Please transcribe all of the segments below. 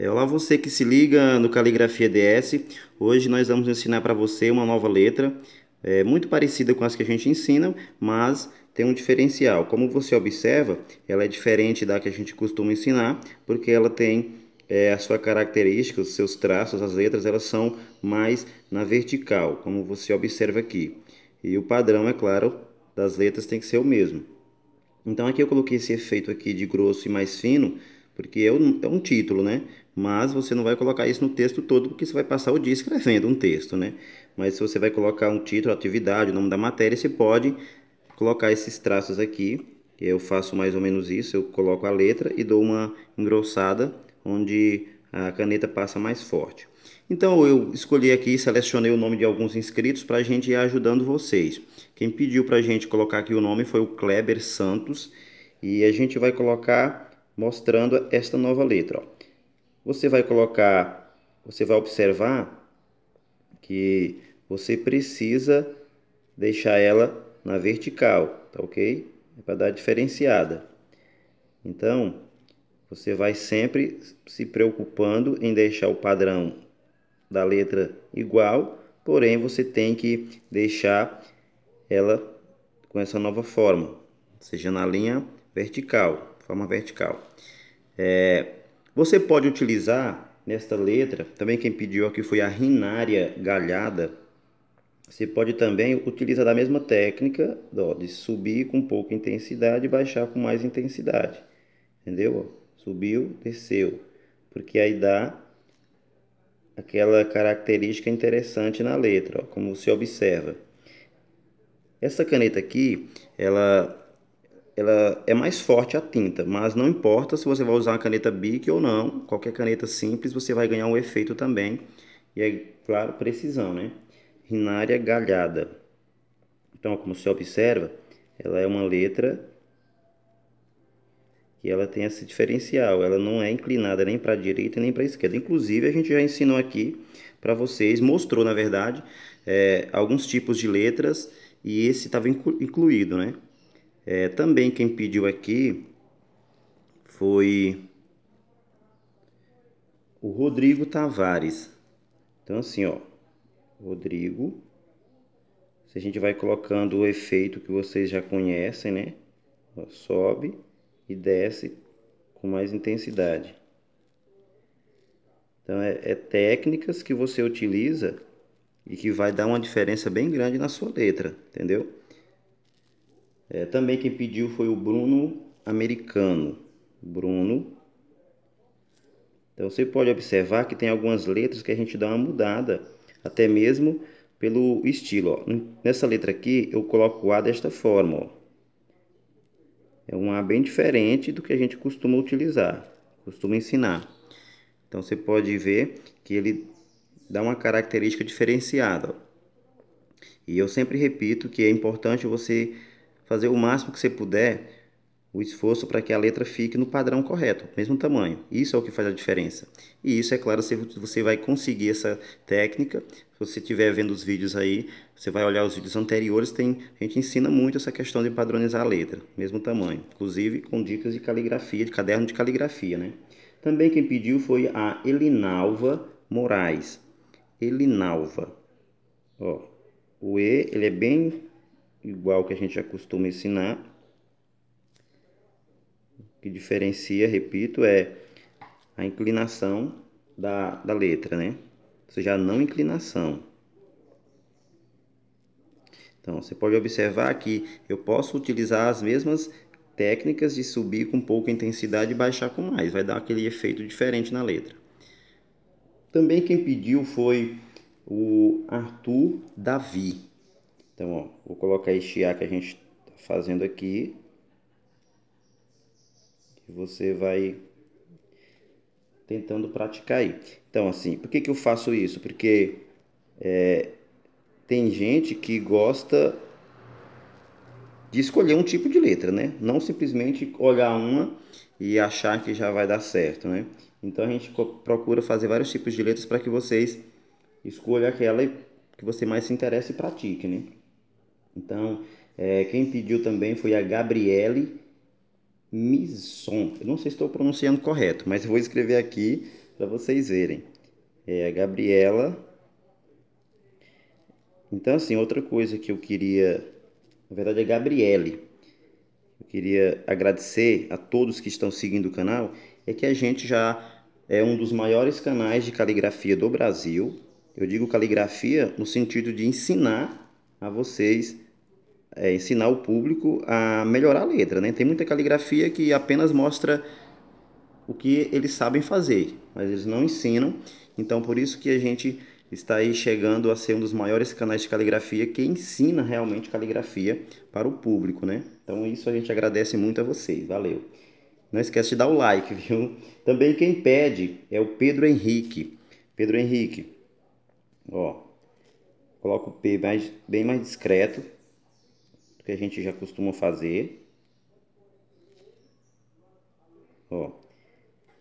É, olá você que se liga no Caligrafia DS. Hoje nós vamos ensinar para você uma nova letra, é, muito parecida com as que a gente ensina, mas tem um diferencial. Como você observa, ela é diferente da que a gente costuma ensinar, porque ela tem é, a sua característica, os seus traços, as letras, elas são mais na vertical, como você observa aqui. E o padrão, é claro, das letras tem que ser o mesmo. Então aqui eu coloquei esse efeito aqui de grosso e mais fino, porque é um, é um título, né? Mas você não vai colocar isso no texto todo, porque você vai passar o dia escrevendo um texto, né? Mas se você vai colocar um título, atividade, o nome da matéria, você pode colocar esses traços aqui. Eu faço mais ou menos isso, eu coloco a letra e dou uma engrossada, onde a caneta passa mais forte. Então eu escolhi aqui, selecionei o nome de alguns inscritos para a gente ir ajudando vocês. Quem pediu para a gente colocar aqui o nome foi o Kleber Santos e a gente vai colocar mostrando esta nova letra. Ó. Você vai colocar, você vai observar que você precisa deixar ela na vertical, tá ok? É para dar diferenciada. Então, você vai sempre se preocupando em deixar o padrão da letra igual, porém você tem que deixar ela com essa nova forma, seja na linha vertical, forma vertical. É, você pode utilizar nesta letra, também quem pediu aqui foi a Rinária Galhada, você pode também utilizar da mesma técnica ó, de subir com pouca intensidade e baixar com mais intensidade. Entendeu? Subiu, desceu. Porque aí dá aquela característica interessante na letra, ó, como você observa. Essa caneta aqui, ela ela é mais forte a tinta, mas não importa se você vai usar uma caneta Bic ou não, qualquer caneta simples você vai ganhar um efeito também, e é claro, precisão, né? Rinária galhada. Então, como você observa, ela é uma letra que ela tem esse diferencial, ela não é inclinada nem para a direita nem para a esquerda. Inclusive, a gente já ensinou aqui para vocês, mostrou, na verdade, é, alguns tipos de letras, e esse estava incluído, né? É, também quem pediu aqui foi o Rodrigo Tavares. Então assim, ó, Rodrigo. Se a gente vai colocando o efeito que vocês já conhecem, né? Ó, sobe e desce com mais intensidade. Então é, é técnicas que você utiliza e que vai dar uma diferença bem grande na sua letra, entendeu? É, também quem pediu foi o Bruno Americano. Bruno. Então você pode observar que tem algumas letras que a gente dá uma mudada, até mesmo pelo estilo. Ó. Nessa letra aqui eu coloco o A desta forma. Ó. É um A bem diferente do que a gente costuma utilizar, costuma ensinar. Então você pode ver que ele dá uma característica diferenciada. Ó. E eu sempre repito que é importante você fazer o máximo que você puder o esforço para que a letra fique no padrão correto, mesmo tamanho. Isso é o que faz a diferença. E isso, é claro, você vai conseguir essa técnica. Se você estiver vendo os vídeos aí, você vai olhar os vídeos anteriores, tem, a gente ensina muito essa questão de padronizar a letra, mesmo tamanho. Inclusive com dicas de caligrafia, de caderno de caligrafia, né? Também quem pediu foi a Elinalva Moraes. Elinalva. Ó, o E, ele é bem igual que a gente já costuma ensinar. O que diferencia, repito, é a inclinação da, da letra, né? Ou seja, a não inclinação. Então, você pode observar que eu posso utilizar as mesmas técnicas de subir com pouca intensidade e baixar com mais. Vai dar aquele efeito diferente na letra. Também quem pediu foi o Arthur Davi. Então, ó, vou colocar este A que a gente está fazendo aqui. E você vai tentando praticar aí. Então, assim, por que, que eu faço isso? Porque é, tem gente que gosta de escolher um tipo de letra, né? Não simplesmente olhar uma e achar que já vai dar certo, né? Então a gente procura fazer vários tipos de letras para que vocês escolham aquela que você mais se interessa e pratique, né? Então, é, quem pediu também foi a Gabriele Mison. Eu não sei se estou pronunciando correto, mas eu vou escrever aqui para vocês verem. É a Gabriela. Então, assim, outra coisa que eu queria. Na verdade, é a Gabriele. Eu queria agradecer a todos que estão seguindo o canal. É que a gente já é um dos maiores canais de caligrafia do Brasil. Eu digo caligrafia no sentido de ensinar a vocês é, ensinar o público a melhorar a letra. Né? Tem muita caligrafia que apenas mostra o que eles sabem fazer, mas eles não ensinam. Então, por isso que a gente está aí chegando a ser um dos maiores canais de caligrafia que ensina realmente caligrafia para o público, né? Então, isso a gente agradece muito a vocês. Valeu. Não esquece de dar o like, viu? Também quem pede é o Pedro Henrique. Pedro Henrique, ó, coloca o P mais, bem mais discreto que a gente já costuma fazer. Ó.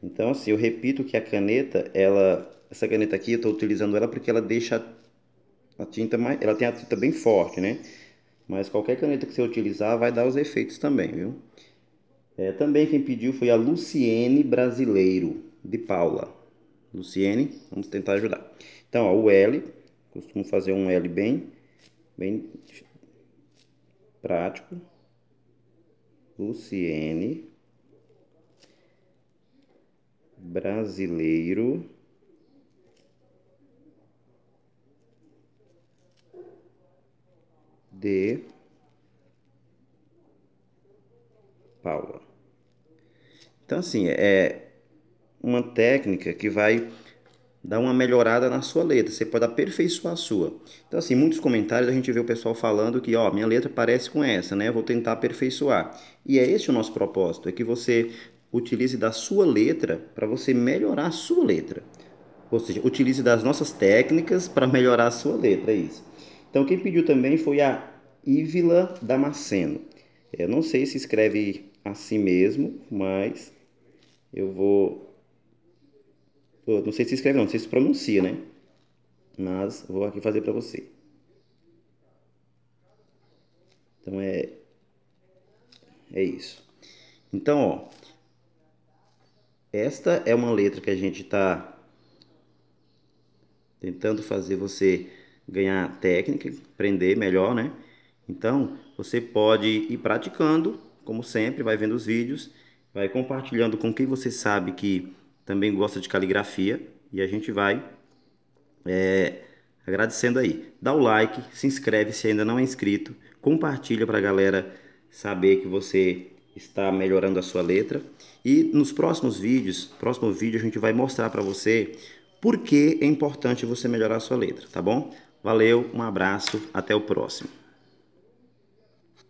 Então, assim, eu repito que a caneta, ela, essa caneta aqui, eu estou utilizando ela porque ela deixa a tinta mais, ela tem a tinta bem forte, né? Mas qualquer caneta que você utilizar vai dar os efeitos também, viu? É, também quem pediu foi a Luciene Brasileiro, de Paula. Luciene, vamos tentar ajudar. Então, ó, o L, costumo fazer um L bem, bem prático, Luciene, brasileiro, de Paula. Então, assim, é uma técnica que vai dar uma melhorada na sua letra, você pode aperfeiçoar a sua. Então, assim, muitos comentários a gente vê o pessoal falando que, ó, minha letra parece com essa, né? Vou tentar aperfeiçoar. E é esse o nosso propósito, é que você utilize da sua letra para você melhorar a sua letra. Ou seja, utilize das nossas técnicas para melhorar a sua letra, é isso. Então, quem pediu também foi a Ívila Damasceno. Eu não sei se escreve assim mesmo, mas eu vou não sei se escreve, não, não sei se pronuncia, né? Mas vou aqui fazer para você. Então é é isso. Então, ó, esta é uma letra que a gente está tentando fazer você ganhar técnica, aprender melhor, né? Então, você pode ir praticando, como sempre, vai vendo os vídeos, vai compartilhando com quem você sabe que também gosta de caligrafia e a gente vai é, agradecendo aí. Dá o like, se inscreve se ainda não é inscrito, compartilha para a galera saber que você está melhorando a sua letra. E nos próximos vídeos, próximo vídeo a gente vai mostrar para você por que é importante você melhorar a sua letra, tá bom? Valeu, um abraço, até o próximo.